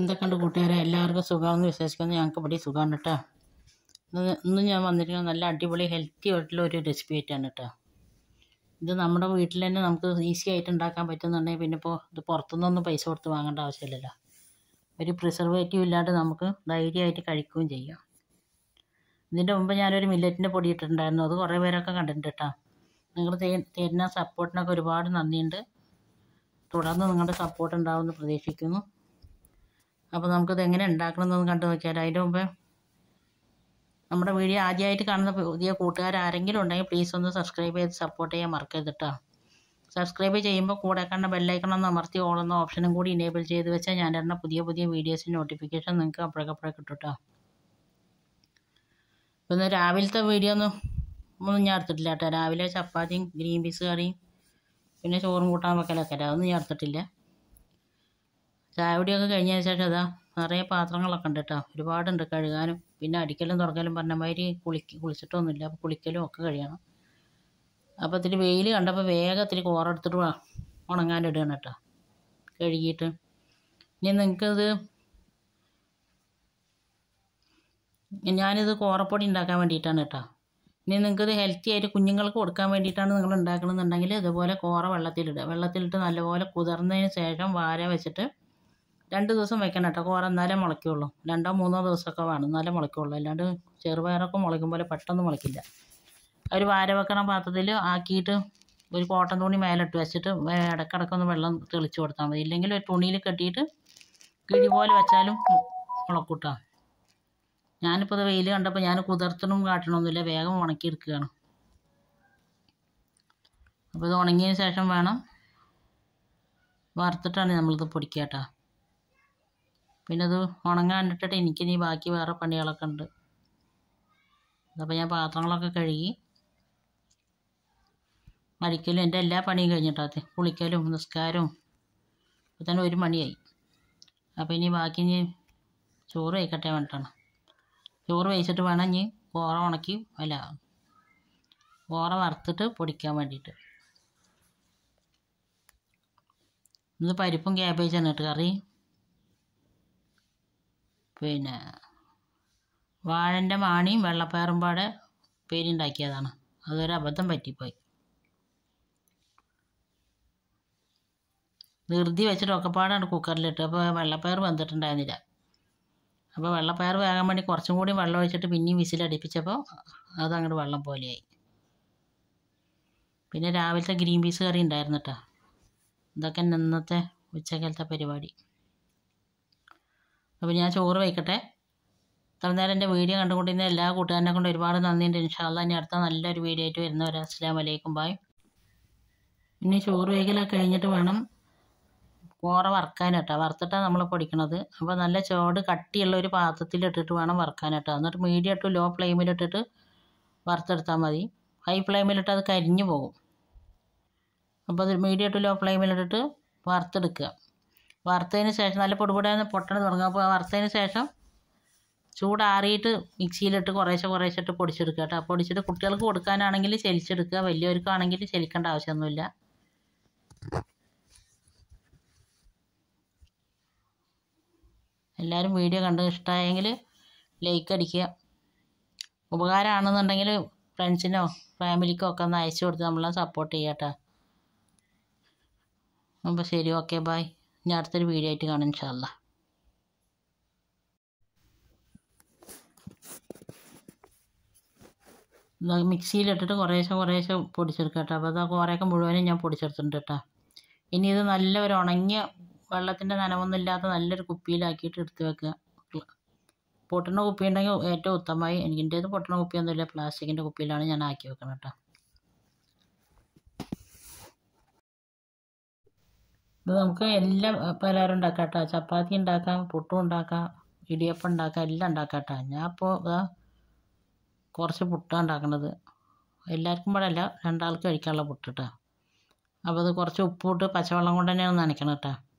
എന്തൊക്കെയുണ്ട് കൂട്ടുകാരെ എല്ലാവർക്കും സുഖമാണെന്ന് വിശ്വസിക്കുന്നു ഞങ്ങൾക്ക് ഇവിടെ സുഖമാണ് കേട്ടോ ഇന്ന് ഇന്ന് ഞാൻ വന്നിരിക്കുന്നത് നല്ല അടിപൊളി ഹെൽത്തി ആയിട്ടുള്ള ഒരു റെസിപ്പി ആയിട്ടാണ് കേട്ടോ ഇത് നമ്മുടെ വീട്ടിൽ തന്നെ നമുക്ക് ഈസി ആയിട്ട് ഉണ്ടാക്കാൻ പറ്റുന്നുണ്ടെങ്കിൽ പിന്നെ ഇപ്പോൾ ഇത് പുറത്തുനിന്നൊന്നും പൈസ കൊടുത്ത് വാങ്ങേണ്ട ആവശ്യമില്ലല്ലോ ഒരു പ്രിസർവേറ്റീവ് ഇല്ലാണ്ട് നമുക്ക് ധൈര്യമായിട്ട് കഴിക്കുകയും ചെയ്യാം ഇതിൻ്റെ മുമ്പ് ഞാനൊരു മില്ലറ്റിൻ്റെ പൊടി ഇട്ടിട്ടുണ്ടായിരുന്നു അത് കുറേ പേരൊക്കെ കണ്ടിട്ടുണ്ട് കേട്ടോ നിങ്ങൾ തരുന്ന സപ്പോർട്ടിനൊക്കെ ഒരുപാട് നന്ദിയുണ്ട് തുടർന്ന് നിങ്ങളുടെ സപ്പോർട്ട് ഉണ്ടാവുമെന്ന് പ്രതീക്ഷിക്കുന്നു അപ്പോൾ നമുക്കത് എങ്ങനെ ഉണ്ടാക്കണമെന്നൊന്ന് കണ്ടു നോക്കിയാൽ അതിൻ്റെ മുമ്പേ നമ്മുടെ വീഡിയോ ആദ്യമായിട്ട് കാണുന്ന പുതിയ കൂട്ടുകാർ ആരെങ്കിലും ഉണ്ടെങ്കിൽ പ്ലീസ് ഒന്ന് സബ്സ്ക്രൈബ് ചെയ്ത് സപ്പോർട്ട് ചെയ്യാൻ മറക്കരുത് കേട്ടോ സബ്സ്ക്രൈബ് ചെയ്യുമ്പോൾ കൂടെ കണ്ട ബെല്ലൈക്കണമെന്ന് അമർത്തി എന്ന ഓപ്ഷനും കൂടി ഇനേബിൾ ചെയ്ത് വെച്ചാൽ ഞാൻ ഇടുന്ന പുതിയ പുതിയ വീഡിയോസിൻ്റെ നോട്ടിഫിക്കേഷൻ നിങ്ങൾക്ക് അപ്പോഴേക്കപ്പോഴേ കിട്ടും കേട്ടോ ഇപ്പം രാവിലത്തെ വീഡിയോ ഒന്നും ഒന്നും ഞാൻ എടുത്തിട്ടില്ല കേട്ടോ രാവിലെ ചപ്പാത്തിയും ഗ്രീൻ പീസ് കറിയും പിന്നെ ചോറും കൂട്ടാൻ വെക്കലൊക്കെ അതൊന്നും ഞാൻ എടുത്തിട്ടില്ല ചായപൊടിയൊക്കെ കഴിഞ്ഞതിന് ശേഷം അതാ നിറയെ പാത്രങ്ങളൊക്കെ ഉണ്ട് കേട്ടോ ഒരുപാടുണ്ട് കഴുകാനും പിന്നെ അടിക്കലും തുറക്കലും പറഞ്ഞമാതിരി കുളിക്ക് കുളിച്ചിട്ടൊന്നുമില്ല അപ്പോൾ കുളിക്കലും ഒക്കെ കഴിയണം അപ്പോൾ ഇത്തിരി വെയിൽ കണ്ടപ്പോൾ വേഗം ഇത്തിരി കോറെടുത്തിട്ട് ഉണങ്ങാനിടുകയാണ് കേട്ടോ കഴുകിയിട്ട് ഇനി നിങ്ങൾക്കത് ഞാനിത് കോറപ്പൊടി ഉണ്ടാക്കാൻ വേണ്ടിയിട്ടാണ് കേട്ടോ ഇനി നിങ്ങൾക്കിത് ഹെൽത്തി ആയിട്ട് കുഞ്ഞുങ്ങൾക്ക് കൊടുക്കാൻ വേണ്ടിയിട്ടാണ് നിങ്ങൾ ഉണ്ടാക്കണമെന്നുണ്ടെങ്കിൽ ഇതുപോലെ കോറ വെള്ളത്തിലിടുക വെള്ളത്തിലിട്ട് നല്ലപോലെ കുതിർന്നതിന് ശേഷം വാര വെച്ചിട്ട് രണ്ട് ദിവസം വെക്കണം കേട്ടോ കോര എന്നാലേ മുളയ്ക്കുള്ളൂ രണ്ടോ മൂന്നോ ദിവസമൊക്കെ വേണം എന്നാലേ മുളയ്ക്കുള്ളൂ അല്ലാണ്ട് ചെറുപയറൊക്കെ മുളയ്ക്കും പോലെ പെട്ടെന്ന് മുളയ്ക്കില്ല ഒരു വാര വെക്കണ പാത്രത്തിൽ ആക്കിയിട്ട് ഒരു കോട്ടൻ തുണി മേലിട്ട് വെച്ചിട്ട് ഒന്ന് വെള്ളം തെളിച്ച് കൊടുത്താൽ മതി ഇല്ലെങ്കിൽ ഒരു തുണിയിൽ കെട്ടിയിട്ട് കിഴി പോലെ വെച്ചാലും മുളക്കൂട്ടാം ഞാനിപ്പോൾ ഇത് വെയിൽ കണ്ടപ്പോൾ ഞാൻ കുതിർത്തണം കാട്ടണമൊന്നുമില്ല വേഗം ഉണക്കിയെടുക്കുകയാണ് അപ്പോൾ ഇത് ഉണങ്ങിയതിന് ശേഷം വേണം വറുത്തിട്ടാണ് നമ്മളിത് പൊടിക്കുക കേട്ടോ പിന്നെ അത് ഉണങ്ങാൻ ഇട്ടിട്ട് നീ ബാക്കി വേറെ പണികളൊക്കെ ഉണ്ട് അപ്പോൾ ഞാൻ പാത്രങ്ങളൊക്കെ കഴുകി അടിക്കലും എൻ്റെ എല്ലാ പണിയും കഴിഞ്ഞിട്ടാത്തെ കുളിക്കലും നിസ്കാരവും അപ്പോൾ തന്നെ ഒരു മണിയായി അപ്പോൾ ഇനി ബാക്കി ഇനി ചോറ് കഴിക്കട്ടെ വേണ്ടിട്ടാണ് ചോറ് വേച്ചിട്ട് വേണം ഇനി ഓറ ഉണക്കി അല്ല ഓറ വറുത്തിട്ട് പൊടിക്കാൻ വേണ്ടിയിട്ട് ഇന്ന് പരിപ്പും ക്യാബേജാണ് കേട്ടോ കറി പിന്നെ വാഴൻ്റെ മാണിയും വെള്ളപ്പയറും പാടെ പേരുണ്ടാക്കിയതാണ് അതൊരു അബദ്ധം പറ്റിപ്പോയി നിർത്തി വെച്ചിട്ട് ഒക്കെപ്പാടാണ് കുക്കറിലിട്ട് അപ്പോൾ വെള്ളപ്പയർ വന്നിട്ടുണ്ടായിരുന്നില്ല അപ്പോൾ വെള്ളപ്പയർ വേകാൻ വേണ്ടി കുറച്ചും കൂടി വെള്ളം ഒഴിച്ചിട്ട് പിന്നെയും വിസിലടിപ്പിച്ചപ്പോൾ അതങ്ങോട്ട് വെള്ളം പോലെയായി പിന്നെ രാവിലത്തെ ഗ്രീൻ പീസ് കറി ഉണ്ടായിരുന്നു കേട്ടോ ഇതൊക്കെ ഇന്നത്തെ ഉച്ചക്കലത്തെ പരിപാടി അപ്പോൾ ഞാൻ ചോറ് വയ്ക്കട്ടെ നേരം എൻ്റെ വീഡിയോ കണ്ടുകൊണ്ടിരുന്ന എല്ലാ കൂട്ടുകാരനെ കൊണ്ട് ഒരുപാട് നന്ദിയുണ്ട് ഇൻഷാല്ല ഇനി അടുത്ത നല്ലൊരു വീഡിയോ ആയിട്ട് വരുന്നവരെ അസ്സാം വലൈക്കും ബായ് ഇനി ചോറ് വയ്ക്കലൊക്കെ കഴിഞ്ഞിട്ട് വേണം കോറ വറുക്കാനാട്ടോ വറുത്തിട്ടാണ് നമ്മൾ പൊടിക്കണത് അപ്പോൾ നല്ല ചോട് കട്ടിയുള്ള ഒരു പാത്രത്തിലിട്ടിട്ട് വേണം വറക്കാനായിട്ട് എന്നിട്ട് മീഡിയം ഇട്ട് ലോ ഫ്ലെയിമിലിട്ടിട്ട് വറുത്തെടുത്താൽ മതി ഹൈ ഫ്ലെയിമിലിട്ട് അത് കരിഞ്ഞു പോകും അപ്പോൾ അത് മീഡിയം ഇട്ട് ലോ ഫ്ലെയിമിലിട്ടിട്ട് വറുത്തെടുക്കുക വറുത്തതിന് ശേഷം നല്ല പൊടിപൊടിയെന്ന് പൊട്ടണ തുടങ്ങുക അപ്പോൾ വറുത്തതിന് ശേഷം ചൂടാറിയിട്ട് മിക്സിയിലിട്ട് കുറേശ്ശെ കുറേശ്ശെ ഇട്ട് പൊടിച്ചെടുക്കുക കേട്ടോ പൊടിച്ചിട്ട് കുട്ടികൾക്ക് കൊടുക്കാനാണെങ്കിൽ ചലിച്ചെടുക്കുക വലിയവർക്കാണെങ്കിൽ ചലിക്കേണ്ട ആവശ്യമൊന്നുമില്ല എല്ലാവരും വീഡിയോ കണ്ട് ഇഷ്ടമായെങ്കിൽ ലൈക്ക് അടിക്കുക ഉപകാരമാണെന്നുണ്ടെങ്കിൽ ഫ്രണ്ട്സിനോ ഫാമിലിക്കോ ഒക്കെ ഒന്ന് അയച്ചു കൊടുത്ത് നമ്മളെ സപ്പോർട്ട് ചെയ്യാം കേട്ടോ അപ്പോൾ ശരി ഓക്കെ ബൈ ഞാൻ അടുത്തൊരു വീഡിയോ ആയിട്ട് കാണാം ഇൻഷാല്ല മിക്സിയിലിട്ടിട്ട് കുറേശ്ശെ കുറേശ്ശെ പൊടിച്ചെടുക്കുക കേട്ടോ അപ്പോൾ അത് കുറേയൊക്കെ മുഴുവനും ഞാൻ പൊടിച്ചെടുത്തിട്ടുണ്ട് കേട്ടോ ഇനി ഇത് നല്ല ഒരു ഉണങ്ങിയ വെള്ളത്തിൻ്റെ നനവൊന്നുമില്ലാത്ത നല്ലൊരു കുപ്പിയിലാക്കിയിട്ട് എടുത്ത് വെക്കുക പൊട്ടണ കുപ്പി ഉണ്ടെങ്കിൽ ഏറ്റവും ഉത്തമമായി എനിക്കിൻ്റേത് പൊട്ടണ കുപ്പിയൊന്നുമില്ല പ്ലാസ്റ്റിക്കിൻ്റെ കുപ്പിയിലാണ് ഞാൻ ആക്കി വെക്കുന്നത് കേട്ടോ ഇത് നമുക്ക് എല്ലാം പലഹാരം ഉണ്ടാക്കാം കേട്ടോ ചപ്പാത്തി ഉണ്ടാക്കാം പുട്ടും ഉണ്ടാക്കാം ഇടിയപ്പം ഉണ്ടാക്കാം എല്ലാം ഉണ്ടാക്കാം കേട്ടോ ഞാൻ ഇപ്പോൾ കുറച്ച് പുട്ടാണ് ഉണ്ടാക്കണത് എല്ലാവർക്കും പാടല്ല രണ്ടാൾക്ക് കഴിക്കാനുള്ള പുട്ട് കേട്ടോ അപ്പോൾ അത് കുറച്ച് ഇട്ട് പച്ചവെള്ളം കൊണ്ട് തന്നെയാണ് നനയ്ക്കണം കേട്ടോ